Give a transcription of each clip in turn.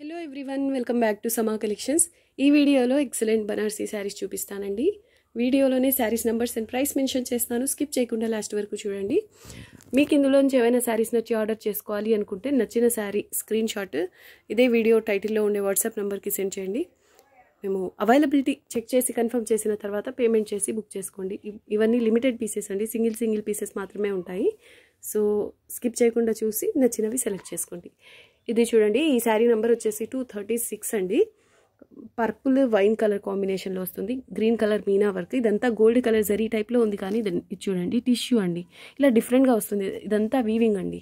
hello everyone welcome back to Sama collections ఈ వీడియోలో excellent Banarasi saris చూపిస్తానండి వీడియోలోనే saris numbers and price mention చేస్తాను స్కిప్ చేయకుండా లాస్ట్ వరకు చూడండి మీకు ఇందులోంచి ఏమైనా శారీస్ నచ్చి ఆర్డర్ చేసుకోవాలి అనుకుంటే నచ్చిన శారీ స్క్రీన్ షాట్ ఇదే వీడియో టైటిల్లో ఉండే వాట్సాప్ నెంబర్కి సెండ్ చేయండి మేము అవైలబిలిటీ చెక్ చేసి కన్ఫర్మ్ చేసిన తర్వాత పేమెంట్ చేసి బుక్ చేసుకోండి ఇవన్నీ లిమిటెడ్ పీసెస్ అండి సింగిల్ సింగిల్ పీసెస్ మాత్రమే ఉంటాయి సో స్కిప్ చేయకుండా చూసి నచ్చినవి సెలెక్ట్ చేసుకోండి ఇది చూడండి ఈ శారీ నెంబర్ వచ్చేసి టూ థర్టీ సిక్స్ అండి పర్పుల్ వైన్ కలర్ కాంబినేషన్లో వస్తుంది గ్రీన్ కలర్ మీనా వర్క్ ఇదంతా గోల్డ్ కలర్ జరీ టైప్లో ఉంది కానీ ఇది చూడండి టిష్యూ అండి ఇలా డిఫరెంట్గా వస్తుంది ఇదంతా వీవింగ్ అండి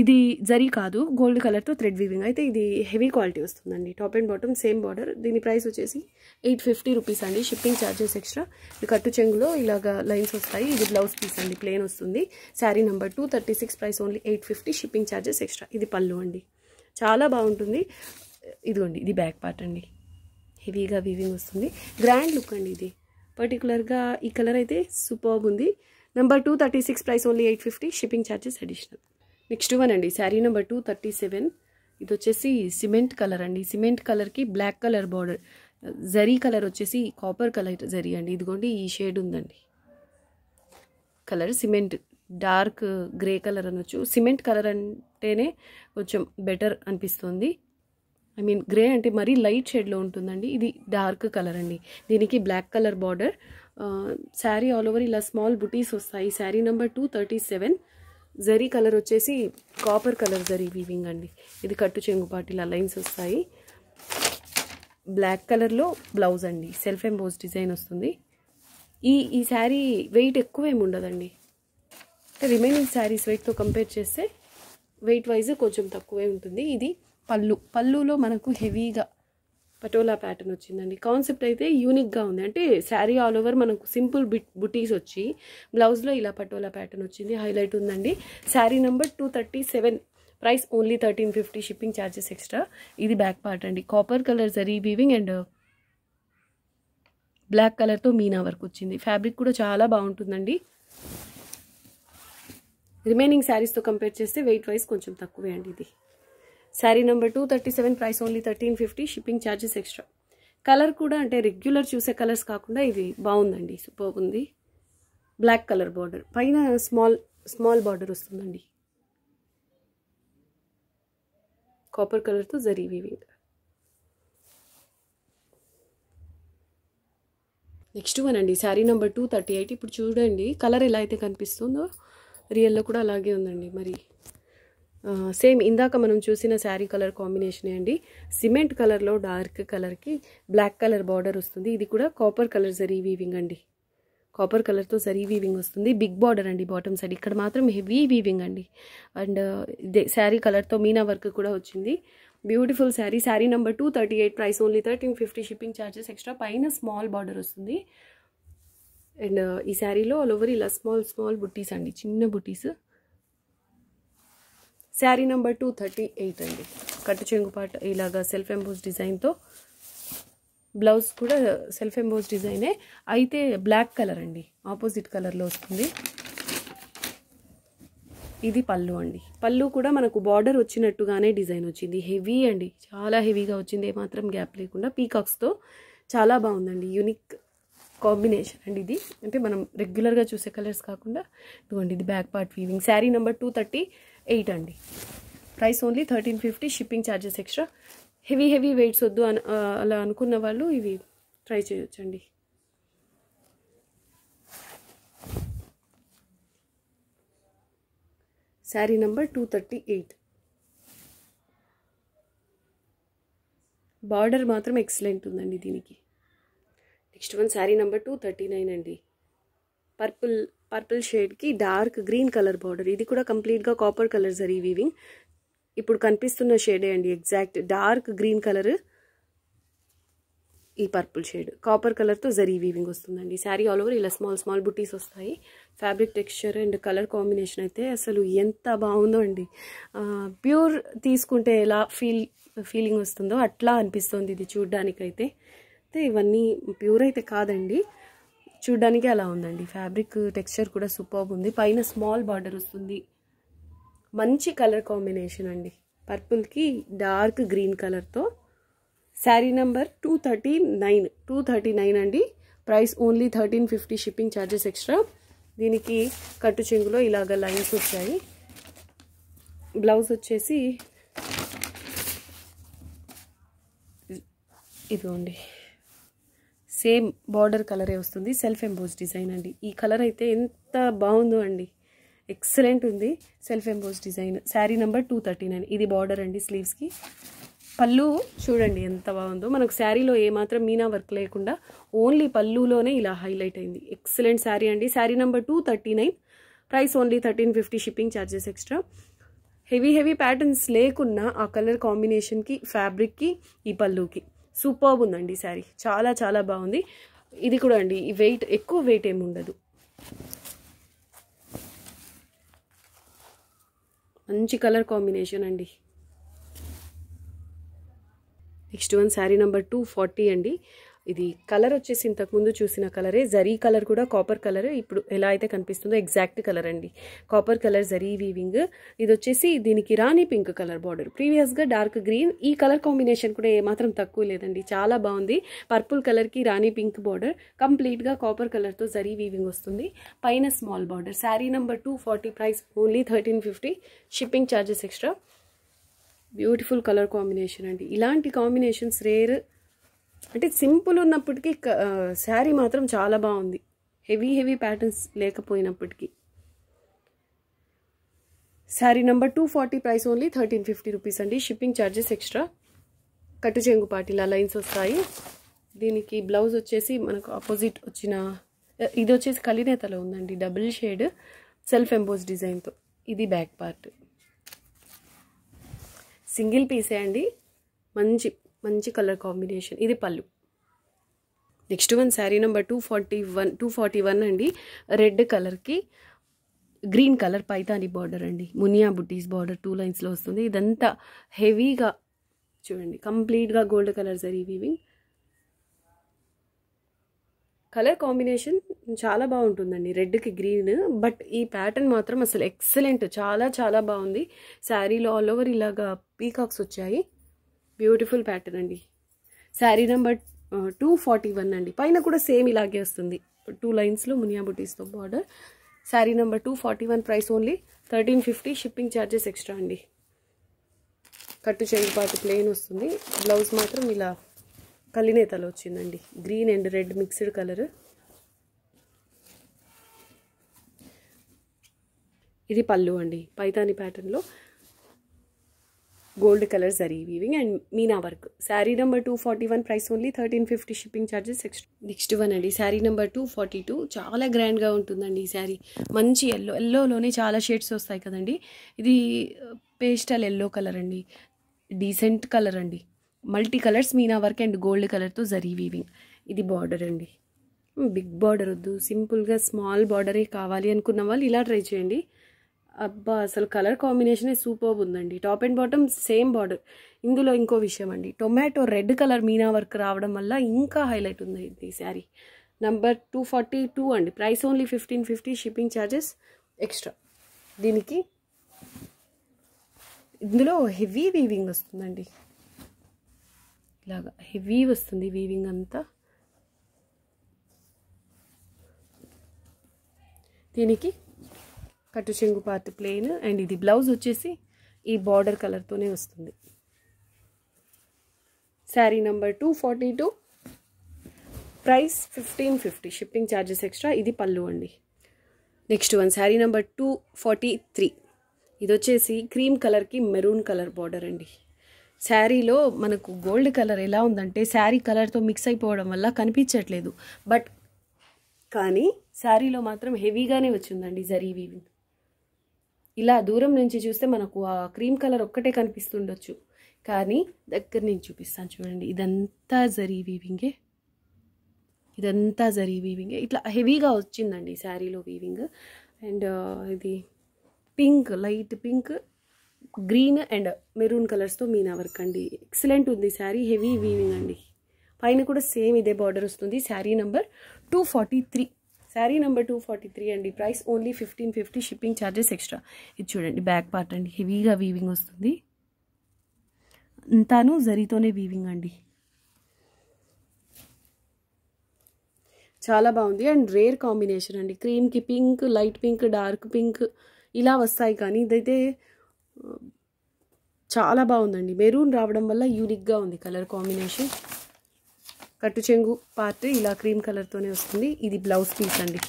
ఇది జరీ కాదు గోల్డ్ కలర్తో థ్రెడ్ వీవింగ్ అయితే ఇది హెవీ క్వాలిటీ వస్తుందండి top and bottom same border దీని ప్రైస్ వచ్చేసి ఎయిట్ ఫిఫ్టీ రూపీస్ అండి షిప్పింగ్ ఛార్జెస్ ఎక్స్ట్రా కట్టు చెంగులో ఇలాగా లైన్స్ వస్తాయి ఇది బ్లౌజ్ పీస్ అండి ప్లేన్ వస్తుంది sari number two thirty six price only eight fifty shipping charges extra ఇది పళ్ళు అండి చాలా బాగుంటుంది ఇదిగోండి ఇది బ్యాక్ పార్ట్ అండి హెవీగా వీవింగ్ వస్తుంది గ్రాండ్ లుక్ అండి ఇది పర్టికులర్గా ఈ కలర్ అయితే సూపర్ ఉంది number two thirty six price only eight fifty shipping charges additional next one అండి sari number two thirty seven ఇది వచ్చేసి సిమెంట్ కలర్ అండి సిమెంట్ కలర్కి black colour border zari colour వచ్చేసి కాపర్ కలర్ జరీ అండి ఇదిగోండి ఈ షేడ్ ఉందండి colour cement dark grey colour అనొచ్చు సిమెంట్ కలర్ అంటేనే కొంచెం బెటర్ అనిపిస్తుంది ఐ మీన్ గ్రే అంటే మరీ లైట్ షేడ్లో ఉంటుందండి ఇది డార్క్ కలర్ అండి దీనికి black colour border sari all over ఇలా స్మాల్ బుటీస్ వస్తాయి sari number two thirty seven zari colour వచ్చేసి కాపర్ కలర్ జరీ వీవింగ్ అండి ఇది కట్టు చెంగుపాటి ఇలా లైన్స్ వస్తాయి బ్లాక్ కలర్లో బ్లౌజ్ అండి సెల్ఫ్ ఎంబోజ్ డిజైన్ వస్తుంది ఈ ఈ శారీ వెయిట్ ఎక్కువ ఏమి ఉండదండి రిమైనింగ్ శారీస్ వెయిట్తో కంపేర్ చేస్తే వెయిట్ వైజ్ కొంచెం తక్కువే ఉంటుంది ఇది పళ్ళు పళ్ళులో మనకు హెవీగా పటోలా ప్యాటర్న్ వచ్చిందండి కాన్సెప్ట్ అయితే యూనిక్గా ఉంది అంటే శారీ ఆల్ ఓవర్ మనకు సింపుల్ బిట్ బుటీస్ వచ్చి బ్లౌజ్లో ఇలా పటోలా ప్యాటర్న్ వచ్చింది హైలైట్ ఉందండి sari number two thirty seven price only thirteen fifty shipping charges extra ఇది బ్యాక్ పార్ట్ అండి copper colour zari weaving and black కలర్తో మీనా వర్క్ వచ్చింది ఫ్యాబ్రిక్ కూడా చాలా బాగుంటుందండి రిమైనింగ్ శారీస్తో కంపేర్ చేస్తే వెయిట్ వైజ్ కొంచెం తక్కువే అండి ఇది sari number two thirty seven price only thirteen fifty shipping charges extra colour కూడా అంటే రెగ్యులర్ చూసే కలర్స్ కాకుండా ఇది బాగుందండి సూపర్ ఉంది బ్లాక్ కలర్ బార్డర్ పైన స్మాల్ స్మాల్ బార్డర్ వస్తుందండి కాపర్ కలర్తో జరీ వివింగ్ నెక్స్ట్ వన్ అండి sari number two thirty eight ఇప్పుడు చూడండి కలర్ ఎలా అయితే కనిపిస్తుందో రియల్లో కూడా అలాగే ఉందండి మరి సేమ్ ఇందాక మనం చూసిన శారీ కలర్ కాంబినేషనే అండి సిమెంట్ కలర్లో డార్క్ కలర్కి బ్లాక్ కలర్ బార్డర్ వస్తుంది ఇది కూడా కాపర్ కలర్ జరీ వీవింగ్ అండి కాపర్ కలర్తో జరీ వీవింగ్ వస్తుంది బిగ్ బార్డర్ అండి బాటమ్ సైడ్ ఇక్కడ మాత్రం హెవీ వీవింగ్ అండి అండ్ ఇదే శారీ కలర్తో మీనా వర్క్ కూడా వచ్చింది beautiful sari sari number two thirty eight price only thirteen fifty shipping charges extra పైన స్మాల్ బార్డర్ వస్తుంది అండ్ ఈ శారీలో ఆల్ ఓవర్ ఇలా స్మాల్ స్మాల్ బుట్టీస్ అండి చిన్న butis sari number two thirty eight అండి కట్టు చెంగుపాటు ఇలాగా సెల్ఫ్ ఎంబోజ్ డిజైన్తో బ్లౌజ్ కూడా సెల్ఫ్ ఎంబోజ్ డిజైనే అయితే బ్లాక్ కలర్ అండి ఆపోజిట్ కలర్లో వస్తుంది ఇది పళ్ళు అండి పళ్ళు కూడా మనకు బార్డర్ వచ్చినట్టుగానే డిజైన్ వచ్చింది హెవీ అండి చాలా హెవీగా వచ్చింది ఏమాత్రం గ్యాప్ లేకుండా పీకాక్స్తో చాలా బాగుందండి యూనిక్ కాంబినేషన్ అండి ఇది అంటే మనం రెగ్యులర్గా చూసే కలర్స్ కాకుండా ఇదిగోండి ఇది back part weaving sari number two thirty eight అండి price only thirteen fifty shipping charges extra heavy heavy weights వద్దు అని అలా అనుకున్న వాళ్ళు ఇవి ట్రై చేయొచ్చండి sari number two thirty eight border మాత్రం ఎక్సలెంట్ ఉందండి దీనికి next one sari number two thirty nine అండి పర్పుల్ పర్పుల్ షేడ్కి డార్క్ గ్రీన్ కలర్ బార్డర్ ఇది కూడా కంప్లీట్గా కాపర్ కలర్ జరీ వీవింగ్ ఇప్పుడు కనిపిస్తున్న షేడే అండి ఎగ్జాక్ట్ డార్క్ గ్రీన్ కలర్ ఈ పర్పుల్ షేడ్ కాపర్ కలర్తో జరీ వీవింగ్ వస్తుందండి శారీ ఆల్ ఓవర్ ఇలా స్మాల్ స్మాల్ బుటీస్ వస్తాయి fabric texture and colour combination అయితే అసలు ఎంత బాగుందో అండి ప్యూర్ తీసుకుంటే ఎలా ఫీల్ ఫీలింగ్ వస్తుందో అట్లా అనిపిస్తుంది ఇది చూడ్డానికైతే అయితే ఇవన్నీ ప్యూర్ అయితే కాదండి చూడ్డానికి అలా ఉందండి ఫ్యాబ్రిక్ టెక్స్చర్ కూడా సూపర్ ఉంది పైన స్మాల్ బార్డర్ వస్తుంది మంచి కలర్ కాంబినేషన్ అండి పర్పుల్కి డార్క్ గ్రీన్ కలర్తో sari number two thirty nine two thirty nine అండి price only thirteen fifty shipping charges extra దీనికి కట్టు చెంగులో ఇలాగ లైన్స్ వచ్చాయి బ్లౌజ్ వచ్చేసి ఇదిగోండి సేమ్ బార్డర్ కలరే వస్తుంది సెల్ఫ్ ఎంబోజ్ డిజైన్ అండి ఈ కలర్ అయితే ఎంత బాగుందో అండి ఎక్సలెంట్ ఉంది self emboss design sari number two thirty nine ఇది బార్డర్ అండి స్లీవ్స్కి పళ్ళు చూడండి ఎంత బాగుందో మనకు శారీలో ఏమాత్రం మీనా వర్క్ లేకుండా ఓన్లీ పళ్ళులోనే ఇలా హైలైట్ అయింది ఎక్సలెంట్ శారీ అండి sari number two thirty nine price only thirteen fifty shipping charges extra heavy heavy patterns లేకున్నా ఆ కలర్ కాంబినేషన్కి ఫ్యాబ్రిక్కి ఈ పళ్ళుకి సూపర్బ్ ఉందండి శారీ చాలా చాలా బాగుంది ఇది కూడా అండి ఈ వెయిట్ ఎక్కువ వెయిట్ ఏమి ఉండదు మంచి కలర్ కాంబినేషన్ అండి next one sari number two forty అండి ఇది కలర్ వచ్చేసి ఇంతకుముందు చూసిన కలరే జరీ కలర్ కూడా కాపర్ కలర్ ఇప్పుడు ఎలా అయితే కనిపిస్తుందో ఎగ్జాక్ట్ కలర్ అండి కాపర్ కలర్ జరీ వీవింగ్ ఇది వచ్చేసి దీనికి రాణి పింక్ కలర్ బార్డర్ ప్రీవియస్గా డార్క్ గ్రీన్ ఈ కలర్ కాంబినేషన్ కూడా ఏమాత్రం తక్కువ లేదండి చాలా బాగుంది పర్పుల్ కలర్కి రాణి పింక్ బార్డర్ కంప్లీట్గా కాపర్ కలర్తో జరీ వీవింగ్ వస్తుంది పైన small border sari number two forty price only thirteen fifty shipping charges extra beautiful colour combination అండి ఇలాంటి కాంబినేషన్స్ రేర్ అంటే సింపుల్ ఉన్నప్పటికీ శారీ మాత్రం చాలా బాగుంది హెవీ హెవీ ప్యాటర్న్స్ లేకపోయినప్పటికీ sari number two forty price only thirteen fifty rupees అండి షిప్పింగ్ ఛార్జెస్ ఎక్స్ట్రా కట్టు చెంగు పాటిలా లైన్స్ వస్తాయి దీనికి బ్లౌజ్ వచ్చేసి మనకు ఆపోజిట్ వచ్చిన ఇది వచ్చేసి కలినేతలో ఉందండి డబుల్ షేడ్ సెల్ఫ్ ఎంబోజ్ డిజైన్తో ఇది బ్యాక్ పార్ట్ సింగిల్ పీసే అండి మంచి మంచి కలర్ కాంబినేషన్ ఇది పళ్ళు next one sari number two forty one two forty one అండి రెడ్ కలర్కి గ్రీన్ కలర్ పైతాని బార్డర్ అండి మునియా బుటీస్ బార్డర్ టూ లైన్స్లో వస్తుంది ఇదంతా హెవీగా చూడండి కంప్లీట్గా gold colour zari weaving colour combination చాలా బాగుంటుందండి రెడ్కి గ్రీన్ బట్ ఈ ప్యాటర్న్ మాత్రం అసలు ఎక్సలెంట్ చాలా చాలా బాగుంది శారీలో ఆల్ ఓవర్ ఇలాగా పీకాక్స్ వచ్చాయి బ్యూటిఫుల్ ప్యాటర్న్ అండి sari number two forty one అండి పైన కూడా సేమ్ ఇలాగే వస్తుంది టూ లైన్స్లో మునియా బుటీస్తో border sari number two forty one price only thirteen fifty shipping charges extra అండి కట్టు చేయి పాటు ప్లెయిన్ వస్తుంది బ్లౌజ్ మాత్రం ఇలా కలినేతలో వచ్చిందండి green and red mixed colour ఇది పళ్ళు అండి పైతాని ప్యాటర్న్లో gold colour zari weaving and meena work sari number two forty one price only thirteen fifty shipping charges extra next one అండి sari number two forty two చాలా గ్రాండ్గా ఉంటుందండి ఈ శారీ మంచి ఎల్లో ఎల్లోలోనే చాలా షేడ్స్ వస్తాయి కదండి ఇది పేస్టల్ ఎల్లో కలర్ అండి డీసెంట్ కలర్ అండి multi colours meena work and gold కలర్తో జరీ వీవింగ్ ఇది బార్డర్ అండి బిగ్ hmm, బార్డర్ వద్దు సింపుల్గా స్మాల్ బార్డరే కావాలి అనుకున్న వాళ్ళు ఇలా ట్రై చేయండి అబ్బా అసలు కలర్ కాంబినేషనే సూపర్ ఉందండి top and bottom same border ఇందులో ఇంకో విషయం అండి tomato red colour meena work రావడం వల్ల ఇంకా హైలైట్ ఉంది ఈ sari number two forty two అండి price only fifteen fifty shipping charges extra దీనికి ఇందులో హెవీ వీవింగ్ వస్తుందండి ఇలాగా హెవీ వస్తుంది వీవింగ్ అంతా దీనికి కట్టు చెంగు పాత్ ప్లెయిన్ అండ్ ఇది బ్లౌజ్ వచ్చేసి ఈ బార్డర్ కలర్తోనే వస్తుంది sari number two forty two price fifteen fifty shipping charges extra ఇది పళ్ళు అండి next one sari number two forty three ఇది వచ్చేసి క్రీమ్ కలర్కి మెరూన్ కలర్ బార్డర్ అండి శారీలో మనకు గోల్డ్ కలర్ ఎలా ఉందంటే శారీ కలర్తో మిక్స్ అయిపోవడం వల్ల కనిపించట్లేదు బట్ కానీ శారీలో మాత్రం హెవీగానే వచ్చిందండి జరీ వీవింగ్ ఇలా దూరం నుంచి చూస్తే మనకు ఆ క్రీమ్ కలర్ ఒక్కటే కనిపిస్తుండొచ్చు కానీ దగ్గర నుంచి చూపిస్తాను చూడండి ఇదంతా జరీ వీవింగే ఇదంతా జరీ వీవింగే ఇట్లా హెవీగా వచ్చిందండి శారీలో వీవింగ్ అండ్ ఇది pink light pink green and maroon కలర్స్తో మీనా వర్క్ అండి ఎక్సలెంట్ ఉంది శారీ హెవీ వీవింగ్ అండి పైన కూడా సేమ్ ఇదే బార్డర్ వస్తుంది sari number two forty three sari number two forty three అండి price only fifteen fifty shipping charges extra ఇది చూడండి బ్యాక్ పార్ట్ అండి హెవీగా వీవింగ్ వస్తుంది అంతాను జరీతోనే వీవింగ్ అండి చాలా బాగుంది అండ్ రేర్ కాంబినేషన్ అండి క్రీమ్కి pink light pink dark pink ఇలా వస్తాయి కానీ ఇదైతే చాలా బాగుందండి మెరూన్ రావడం వల్ల యూనిక్గా ఉంది కలర్ కాంబినేషన్ కట్టు చెంగు పార్ట్ ఇలా క్రీమ్ కలర్తోనే వస్తుంది ఇది బ్లౌజ్ పీస్ అండి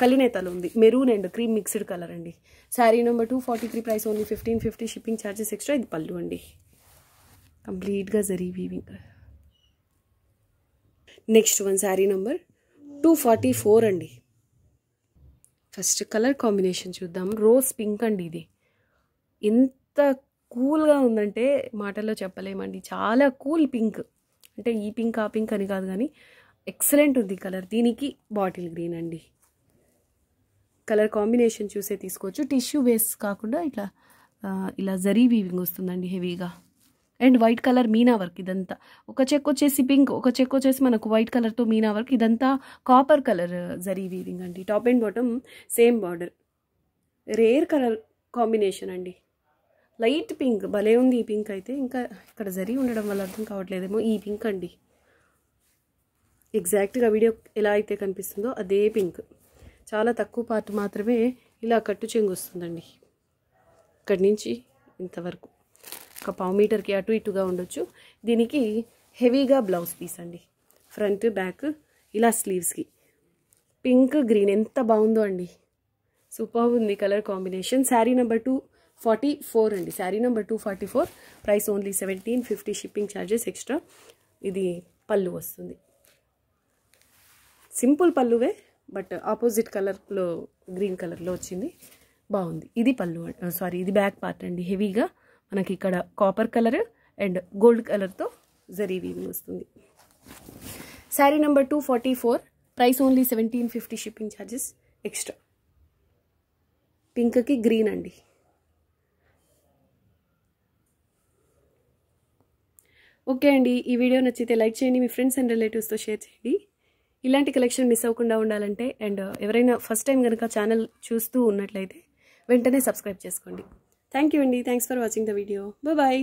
కలినేతలు ఉంది maroon and cream mixed colour అండి sari number two forty three price only fifteen fifty shipping charges extra ఇది పళ్ళు అండి కంప్లీట్గా జరిగి weaving next one sari number two forty four అండి ఫస్ట్ కలర్ కాంబినేషన్ చూద్దాం రోజ్ పింక్ అండి ఇది ఎంత కూల్గా ఉందంటే మాటల్లో చెప్పలేమండి చాలా కూల్ పింక్ అంటే ఈ పింక్ ఆ పింక్ అని కాదు కానీ ఎక్సలెంట్ ఉంది కలర్ దీనికి బాటిల్ గ్రీన్ అండి కలర్ కాంబినేషన్ చూసే తీసుకోవచ్చు టిష్యూ బేస్ కాకుండా ఇట్లా ఇలా జరీ వీవింగ్ వస్తుందండి హెవీగా and white colour meena work ఇదంతా ఒక చెక్ వచ్చేసి పింక్ ఒక చెక్ వచ్చేసి మనకు వైట్ కలర్తో మీనా వర్క్ ఇదంతా కాపర్ కలర్ జరీ వీవింగ్ అండి top and bottom same border rare colour combination అండి లైట్ పింక్ భలే ఉంది ఈ పింక్ అయితే ఇంకా ఇక్కడ జరిగి ఉండడం వల్ల అర్థం కావట్లేదేమో ఈ పింక్ అండి ఎగ్జాక్ట్గా వీడియో ఎలా అయితే కనిపిస్తుందో అదే పింక్ చాలా తక్కువ పార్ట్ మాత్రమే ఇలా కట్టు చెంగు వస్తుందండి ఇక్కడి నుంచి ఇంతవరకు ఒక పావు మీటర్కి అటు ఇటుగా ఉండొచ్చు దీనికి హెవీగా బ్లౌజ్ పీస్ అండి ఫ్రంట్ బ్యాక్ ఇలా స్లీవ్స్కి పింక్ గ్రీన్ ఎంత బాగుందో అండి సూపర్ ఉంది colour combination sari number two forty four అండి sari number two forty four price only seventeen fifty shipping charges extra ఇది పళ్ళు వస్తుంది సింపుల్ పళ్ళువే బట్ ఆపోజిట్ కలర్లో గ్రీన్ కలర్లో వచ్చింది బాగుంది ఇది పళ్ళు సారీ ఇది బ్యాక్ పార్ట్ అండి హెవీగా మనకి ఇక్కడ కాపర్ కలర్ అండ్ గోల్డ్ కలర్తో జరీ వీవింగ్ వస్తుంది sari number two forty four price only seventeen fifty shipping charges extra పింక్కి గ్రీన్ అండి ఓకే అండి ఈ వీడియో నచ్చితే లైక్ చేయండి మీ ఫ్రెండ్స్ అండ్ రిలేటివ్స్తో షేర్ చేయండి ఇలాంటి కలెక్షన్ మిస్ అవ్వకుండా ఉండాలంటే అండ్ ఎవరైనా ఫస్ట్ టైం కనుక ఛానల్ చూస్తూ ఉన్నట్లయితే వెంటనే సబ్స్క్రైబ్ చేసుకోండి థ్యాంక్ యూ అండి thanks for watching the video bye